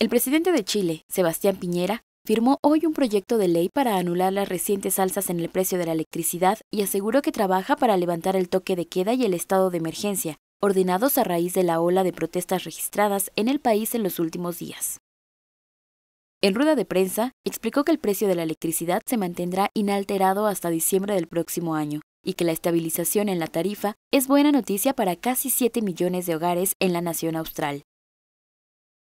El presidente de Chile, Sebastián Piñera, firmó hoy un proyecto de ley para anular las recientes alzas en el precio de la electricidad y aseguró que trabaja para levantar el toque de queda y el estado de emergencia, ordenados a raíz de la ola de protestas registradas en el país en los últimos días. En rueda de prensa, explicó que el precio de la electricidad se mantendrá inalterado hasta diciembre del próximo año y que la estabilización en la tarifa es buena noticia para casi 7 millones de hogares en la nación austral.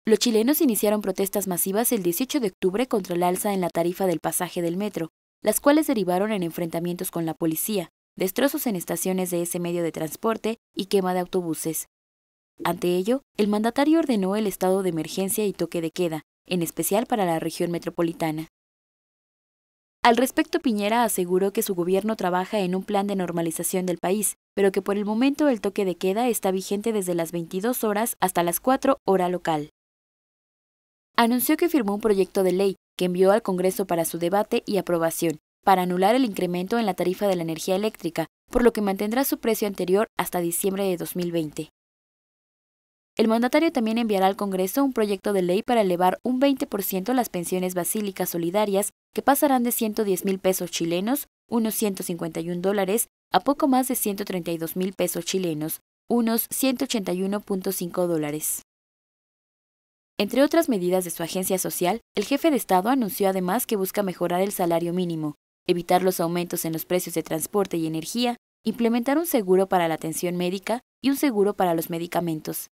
Los chilenos iniciaron protestas masivas el 18 de octubre contra el alza en la tarifa del pasaje del metro, las cuales derivaron en enfrentamientos con la policía, destrozos en estaciones de ese medio de transporte y quema de autobuses. Ante ello, el mandatario ordenó el estado de emergencia y toque de queda, en especial para la región metropolitana. Al respecto, Piñera aseguró que su gobierno trabaja en un plan de normalización del país, pero que por el momento el toque de queda está vigente desde las 22 horas hasta las 4 hora local anunció que firmó un proyecto de ley que envió al Congreso para su debate y aprobación, para anular el incremento en la tarifa de la energía eléctrica, por lo que mantendrá su precio anterior hasta diciembre de 2020. El mandatario también enviará al Congreso un proyecto de ley para elevar un 20% las pensiones basílicas solidarias, que pasarán de 110 mil pesos chilenos, unos 151 dólares, a poco más de 132 mil pesos chilenos, unos 181.5 dólares. Entre otras medidas de su agencia social, el jefe de Estado anunció además que busca mejorar el salario mínimo, evitar los aumentos en los precios de transporte y energía, implementar un seguro para la atención médica y un seguro para los medicamentos.